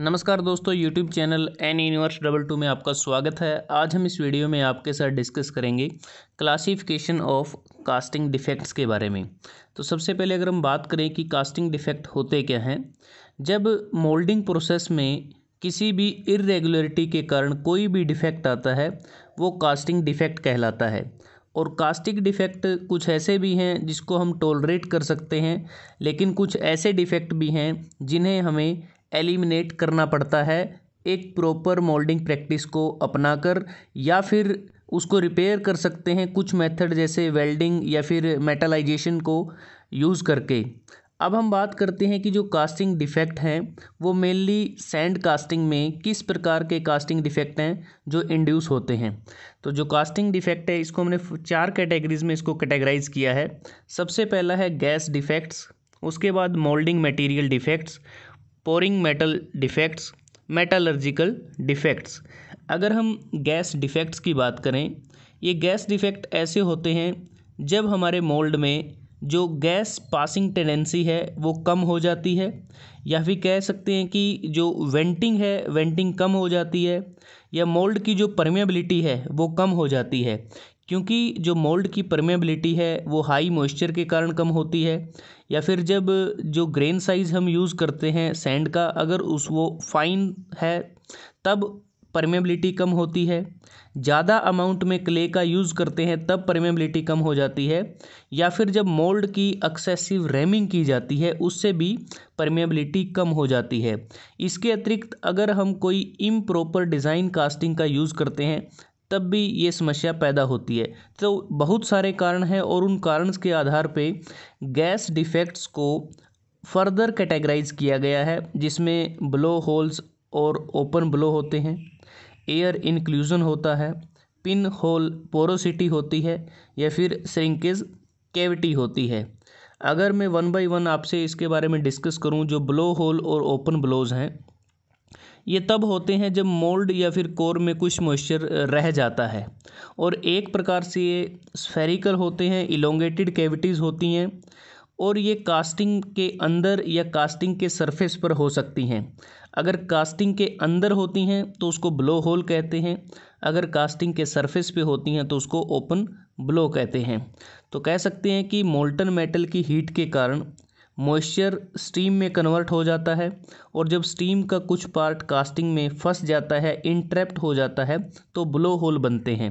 नमस्कार दोस्तों YouTube channel N universe double two में आपका स्वागत है आज हम इस वीडियो में आपके साथ डिस्कस करेंगे क्लासिफिकेशन ऑफ कास्टिंग डिफेक्ट्स के बारे में तो सबसे पहले अगर हम बात करें कि कास्टिंग डिफेक्ट होते क्या हैं जब मोल्डिंग प्रोसेस में किसी भी इरेगुलरिटी के कारण कोई भी डिफेक्ट आता है वो कास्टिंग डिफेक्ट कहलाता है और कास्टिक डिफ़ेक्ट कुछ ऐसे भी हैं जिसको हम टोलरेट कर सकते हैं लेकिन कुछ ऐसे डिफ़ेक्ट भी हैं जिन्हें हमें एलिमिनेट करना पड़ता है एक प्रॉपर मोल्डिंग प्रैक्टिस को अपना कर या फिर उसको रिपेयर कर सकते हैं कुछ मेथड जैसे वेल्डिंग या फिर मेटलाइजेशन को यूज़ करके अब हम बात करते हैं कि जो कास्टिंग डिफेक्ट हैं वो मेनली सैंड कास्टिंग में किस प्रकार के कास्टिंग डिफेक्ट हैं जो इंड्यूस होते हैं तो जो कास्टिंग डिफेक्ट है इसको हमने चार कैटेगरीज में इसको कैटेगराइज किया है सबसे पहला है गैस डिफेक्ट्स उसके बाद moulding material defects pouring metal defects metallurgical defects अगर हम गैस डिफेक्ट्स की बात करें ये गैस डिफेक्ट ऐसे होते हैं जब हमारे मोल्ड में जो गैस पासिंग टेंडेंसी है वो कम हो जाती है या फिर कह सकते हैं कि जो वेंटिंग है वेंटिंग कम हो जाती है या मोल्ड की जो परमेबिलिटी है वो कम हो जाती है क्योंकि जो मोल्ड की परमेबिलिटी है वो हाई मॉइस्चर के कारण कम होती है या फिर जब जो ग्रेन साइज़ हम यूज़ करते हैं सैंड का अगर उस वो फाइन है तब परमेबिलिटी कम होती है ज़्यादा अमाउंट में क्ले का यूज़ करते हैं तब परमेबिलिटी कम हो जाती है या फिर जब मोल्ड की एक्सेसिव रेमिंग की जाती है उससे भी परमेबिलिटी कम हो जाती है इसके अतिरिक्त अगर हम कोई इम्प्रॉपर डिज़ाइन कास्टिंग का यूज़ करते हैं तब भी ये समस्या पैदा होती है तो बहुत सारे कारण हैं और उन कारण के आधार पे गैस डिफेक्ट्स को फर्दर कैटेगराइज किया गया है जिसमें ब्लो होल्स और ओपन ब्लो होते हैं एयर इंक्लूजन होता है पिन होल पोरोसिटी होती है या फिर सेंकेज कैविटी होती है अगर मैं वन बाय वन आपसे इसके बारे में डिस्कस करूं जो ब्लो होल और ओपन ब्लोज़ हैं ये तब होते हैं जब मोल्ड या फिर कोर में कुछ मॉइस्चर रह जाता है और एक प्रकार से ये स्फेरिकल होते हैं इलोंगेटेड कैविटीज़ होती हैं और ये कास्टिंग के अंदर या कास्टिंग के सरफेस पर हो सकती हैं अगर कास्टिंग के अंदर होती हैं तो उसको ब्लो होल कहते हैं अगर कास्टिंग के सरफेस पे होती हैं तो उसको ओपन ब्लो कहते हैं तो कह सकते हैं कि मोल्टन मेटल की हीट के कारण मॉइस्चर स्टीम में कन्वर्ट हो जाता है और जब स्टीम का कुछ पार्ट कास्टिंग में फंस जाता है इंट्रैप्ट हो जाता है तो ब्लो होल बनते हैं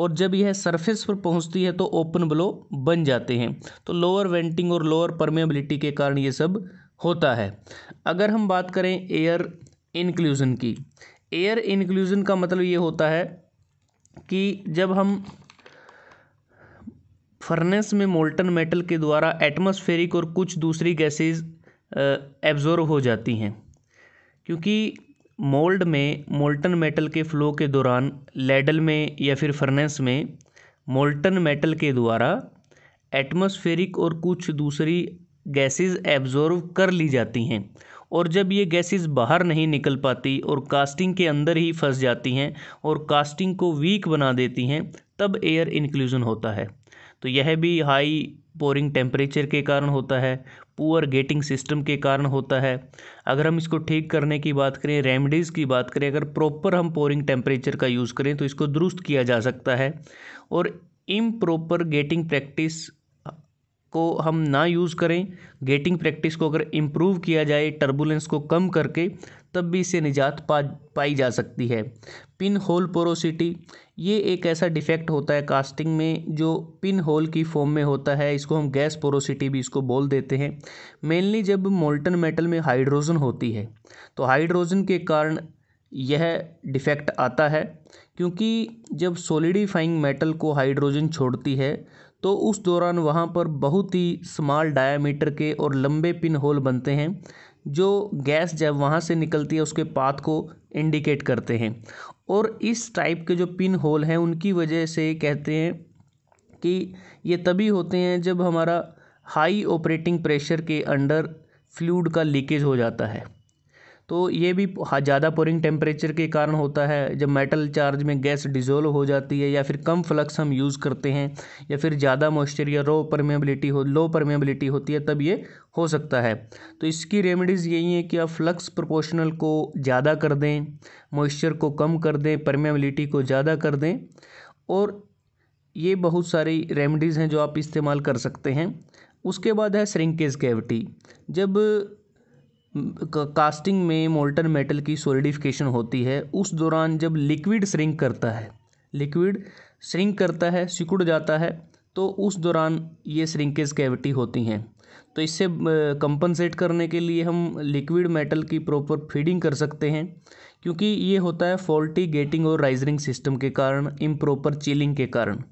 और जब यह सरफेस पर पहुंचती है तो ओपन ब्लो बन जाते हैं तो लोअर वेंटिंग और लोअर परमेबिलिटी के कारण ये सब होता है अगर हम बात करें एयर इनक्लूज़न की एयर इनक्लूज़न का मतलब ये होता है कि जब हम फर्नेस में मोल्टन मेटल के द्वारा एटमॉस्फेरिक और कुछ दूसरी गैसेज एब्ज़ॉर्ब हो जाती हैं क्योंकि मोल्ड में मोल्टन मेटल के फ्लो के दौरान लैडल में या फिर फर्नेस में मोल्टन मेटल के द्वारा एटमॉस्फेरिक और कुछ दूसरी गैसेस एब्ज़ॉर्व कर ली जाती हैं और जब ये गैसेस बाहर नहीं निकल पाती और कास्टिंग के अंदर ही फंस जाती हैं और कास्टिंग को वीक बना देती हैं तब एयर इंक्लूजन होता है तो यह भी हाई पोरिंग टेम्परेचर के कारण होता है पुअर गेटिंग सिस्टम के कारण होता है अगर हम इसको ठीक करने की बात करें रेमडीज़ की बात करें अगर प्रॉपर हम पोरिंग टेम्परेचर का यूज़ करें तो इसको दुरुस्त किया जा सकता है और इम प्रॉपर गेटिंग प्रैक्टिस को हम ना यूज़ करें गेटिंग प्रैक्टिस को अगर इम्प्रूव किया जाए टर्बुलेंस को कम करके तब भी इसे निजात पा पाई जा सकती है पिन होल पोरोसिटी ये एक ऐसा डिफेक्ट होता है कास्टिंग में जो पिन होल की फॉर्म में होता है इसको हम गैस पोरोसिटी भी इसको बोल देते हैं मेनली जब मोल्टन मेटल में हाइड्रोजन होती है तो हाइड्रोजन के कारण यह डिफेक्ट आता है क्योंकि जब सोलिडिफाइंग मेटल को हाइड्रोजन छोड़ती है तो उस दौरान वहाँ पर बहुत ही स्मॉल डायामीटर के और लंबे पिन होल बनते हैं जो गैस जब वहाँ से निकलती है उसके पाथ को इंडिकेट करते हैं और इस टाइप के जो पिन होल हैं उनकी वजह से कहते हैं कि ये तभी होते हैं जब हमारा हाई ऑपरेटिंग प्रेशर के अंडर फ्लूड का लीकेज हो जाता है तो ये भी ज़्यादा पोरिंग टेम्परेचर के कारण होता है जब मेटल चार्ज में गैस डिज़ोल्व हो जाती है या फिर कम फ्लक्स हम यूज़ करते हैं या फिर ज़्यादा मॉइस्चर या रो परमेबिलिटी हो लो परमेबिलिटी होती है तब ये हो सकता है तो इसकी रेमेडीज़ यही है कि आप फ्लक्स प्रोपोर्शनल को ज़्यादा कर दें मॉइस्चर को कम कर दें परमेबिलिटी को ज़्यादा कर दें और ये बहुत सारी रेमेडीज़ हैं जो आप इस्तेमाल कर सकते हैं उसके बाद है श्रिंकेज कैविटी जब कास्टिंग में मोल्टन मेटल की सोलिडिफिकेशन होती है उस दौरान जब लिक्विड श्रिंक करता है लिक्विड श्रिंक करता है सिकुड़ जाता है तो उस दौरान ये श्रिंकेज कैविटी होती हैं तो इससे कंपनसेट करने के लिए हम लिक्विड मेटल की प्रॉपर फीडिंग कर सकते हैं क्योंकि ये होता है फॉल्टी गेटिंग और राइजरिंग सिस्टम के कारण इम्प्रॉपर चिलिंग के कारण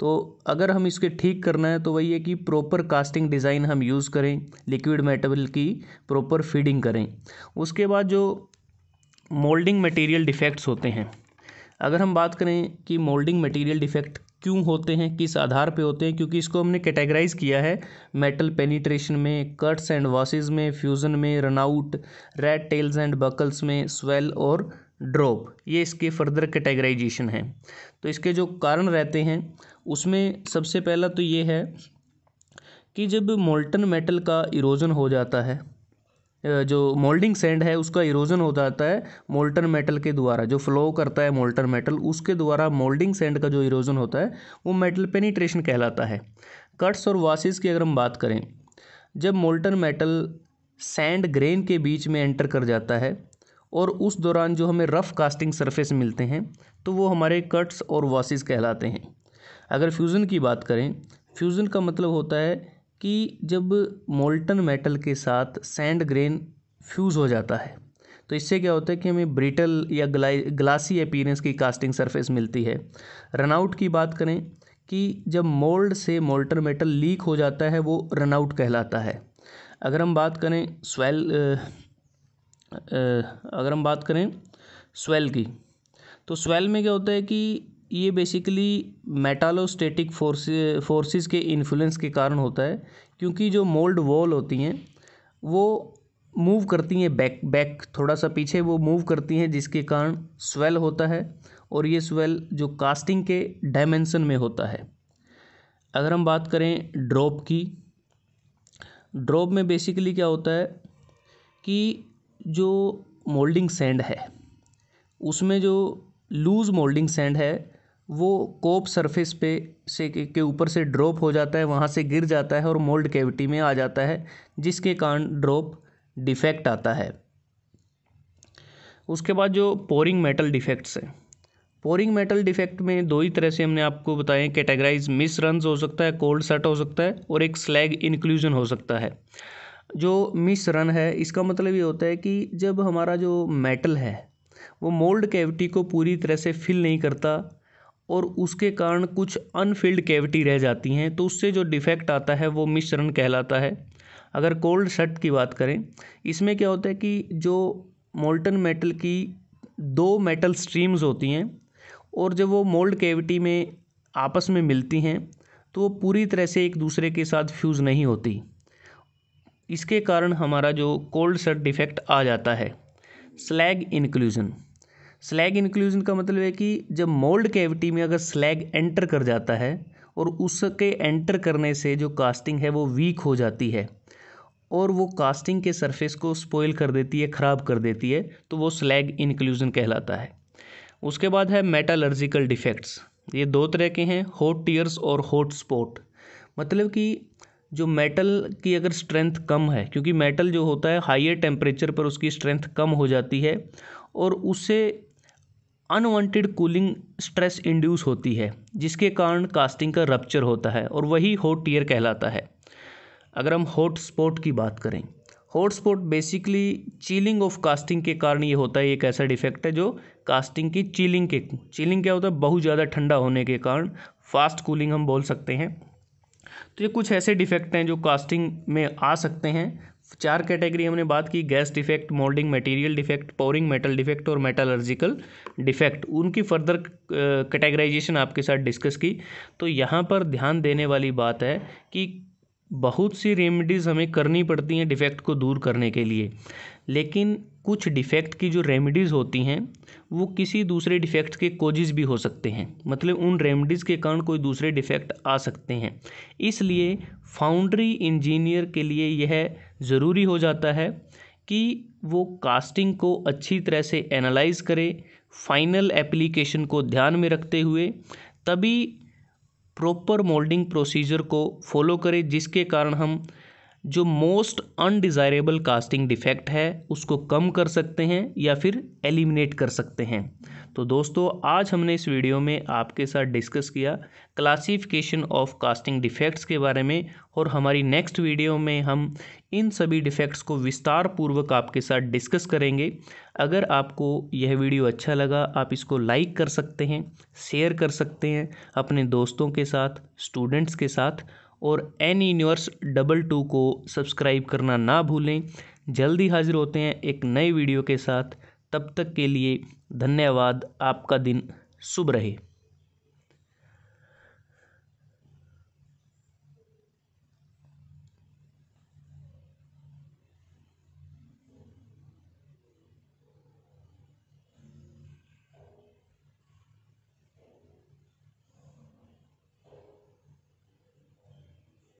तो अगर हम इसके ठीक करना है तो वही है कि प्रॉपर कास्टिंग डिज़ाइन हम यूज़ करें लिक्विड मेटल की प्रॉपर फीडिंग करें उसके बाद जो मोल्डिंग मटेरियल डिफेक्ट्स होते हैं अगर हम बात करें कि मोल्डिंग मटेरियल डिफेक्ट क्यों होते हैं किस आधार पे होते हैं क्योंकि इसको हमने कैटेगराइज किया है मेटल पेनिट्रेशन में कट्स एंड वॉसेज में फ्यूज़न में runout rat tails and buckles में स्वेल और ड्रॉप ये इसके फर्दर कैटेगराइजेशन है तो इसके जो कारण रहते हैं उसमें सबसे पहला तो ये है कि जब मोल्टन मेटल का इरोजन हो जाता है जो मोल्डिंग सैंड है उसका इरोजन हो जाता है मोल्टन मेटल के द्वारा जो फ्लो करता है मोल्टन मेटल उसके द्वारा मोल्डिंग सैंड का जो इरोजन होता है वो मेटल पेनिट्रेशन कहलाता है कट्स और वासिस की अगर हम बात करें जब मोल्टन मेटल सैंड ग्रेन के बीच में एंटर कर जाता है और उस दौरान जो हमें रफ़ कास्टिंग सरफेस मिलते हैं तो वो हमारे कट्स और वॉसिस कहलाते हैं अगर फ्यूज़न की बात करें फ्यूज़न का मतलब होता है कि जब मोल्टन मेटल के साथ सैंड ग्रेन फ्यूज़ हो जाता है तो इससे क्या होता है कि हमें ब्रिटल या ग्लासी अपीरेंस की कास्टिंग सरफेस मिलती है रनआउट की बात करें कि जब मोल्ड से मोल्टन मेटल लीक हो जाता है वो रनआउट कहलाता है अगर हम बात करें स्वेल अगर हम बात करें स्वेल की तो स्वेल में क्या होता है कि ये बेसिकली मेटालोस्टेटिक फोर्स फोर्सेस के इन्फ्लुएंस के कारण होता है क्योंकि जो मोल्ड वॉल होती हैं वो मूव करती हैं बैक बैक थोड़ा सा पीछे वो मूव करती हैं जिसके कारण स्वेल होता है और ये स्वेल जो कास्टिंग के डायमेंसन में होता है अगर हम बात करें ड्रॉप की ड्रॉप में बेसिकली क्या होता है कि जो मोल्डिंग सैंड है उसमें जो लूज़ मोल्डिंग सैंड है वो कोप सरफेस पे से के ऊपर से ड्रॉप हो जाता है वहाँ से गिर जाता है और मोल्ड कैविटी में आ जाता है जिसके कारण ड्रॉप डिफेक्ट आता है उसके बाद जो पोरिंग मेटल डिफेक्ट्स है पोरिंग मेटल डिफेक्ट में दो ही तरह से हमने आपको बताएं कैटेगराइज मिस रन हो सकता है कोल्ड सेट हो सकता है और एक स्लैग इंक्लूजन हो सकता है जो मिस रन है इसका मतलब ये होता है कि जब हमारा जो मेटल है वो मोल्ड कैविटी को पूरी तरह से फिल नहीं करता और उसके कारण कुछ अनफिल्ड कैविटी रह जाती हैं तो उससे जो डिफेक्ट आता है वो मिश्रण कहलाता है अगर कोल्ड शर्ट की बात करें इसमें क्या होता है कि जो मोल्टन मेटल की दो मेटल स्ट्रीम्स होती हैं और जब वो मोल्ड कैविटी में आपस में मिलती हैं तो वो पूरी तरह से एक दूसरे के साथ फ्यूज़ नहीं होती इसके कारण हमारा जो कोल्ड शर्ट डिफेक्ट आ जाता है स्लैग इंक्लूजन स्लैग इंक्लूजन का मतलब है कि जब मोल्ड कैविटी में अगर स्लैग एंटर कर जाता है और उसके एंटर करने से जो कास्टिंग है वो वीक हो जाती है और वो कास्टिंग के सरफेस को स्पॉइल कर देती है ख़राब कर देती है तो वो स्लैग इंक्लूज़न कहलाता है उसके बाद है मेटालर्जिकल डिफेक्ट्स ये दो तरह के हैं हॉट टीयर्स और हॉट स्पॉट मतलब कि जो मेटल की अगर स्ट्रेंथ कम है क्योंकि मेटल जो होता है हाइयर टेम्परेचर पर उसकी स्ट्रेंथ कम हो जाती है और उससे अनवांटेड कूलिंग स्ट्रेस इंड्यूस होती है जिसके कारण कास्टिंग का रप्चर होता है और वही हॉट टीयर कहलाता है अगर हम हॉट स्पॉट की बात करें hot spot basically chilling of casting के कारण ये होता है एक ऐसा डिफेक्ट है जो कास्टिंग की चीलिंग के चीलिंग क्या होता है बहुत ज़्यादा ठंडा होने के कारण फास्ट कूलिंग हम बोल सकते हैं तो ये कुछ ऐसे डिफेक्ट हैं जो कास्टिंग में आ सकते हैं चार कैटेगरी हमने बात की gas defect moulding material defect pouring metal defect और मेटालर्जिकल डिफेक्ट उनकी फर्दर कैटेगराइजेशन uh, आपके साथ डिस्कस की तो यहाँ पर ध्यान देने वाली बात है कि बहुत सी रेमेडीज़ हमें करनी पड़ती हैं डिफेक्ट को दूर करने के लिए लेकिन कुछ डिफेक्ट की जो रेमेडीज़ होती हैं वो किसी दूसरे डिफेक्ट के कोजिज़ भी हो सकते हैं मतलब उन रेमेडीज़ के कारण कोई दूसरे डिफेक्ट आ सकते हैं इसलिए फाउंड्री इंजीनियर के लिए यह ज़रूरी हो जाता है कि वो कास्टिंग को अच्छी तरह से एनालाइज करे फाइनल एप्लीकेशन को ध्यान में रखते हुए तभी प्रॉपर मोल्डिंग प्रोसीजर को फॉलो करें जिसके कारण हम जो मोस्ट अनडिज़ायरेबल कास्टिंग डिफेक्ट है उसको कम कर सकते हैं या फिर एलिमिनेट कर सकते हैं तो दोस्तों आज हमने इस वीडियो में आपके साथ डिस्कस किया क्लासिफिकेशन ऑफ कास्टिंग डिफेक्ट्स के बारे में और हमारी नेक्स्ट वीडियो में हम इन सभी डिफेक्ट्स को विस्तार पूर्वक आपके साथ डिस्कस करेंगे अगर आपको यह वीडियो अच्छा लगा आप इसको लाइक कर सकते हैं शेयर कर सकते हैं अपने दोस्तों के साथ स्टूडेंट्स के साथ और एन यूनिवर्स डबल टू को सब्सक्राइब करना ना भूलें जल्दी हाजिर होते हैं एक नए वीडियो के साथ तब तक के लिए धन्यवाद आपका दिन शुभ रहे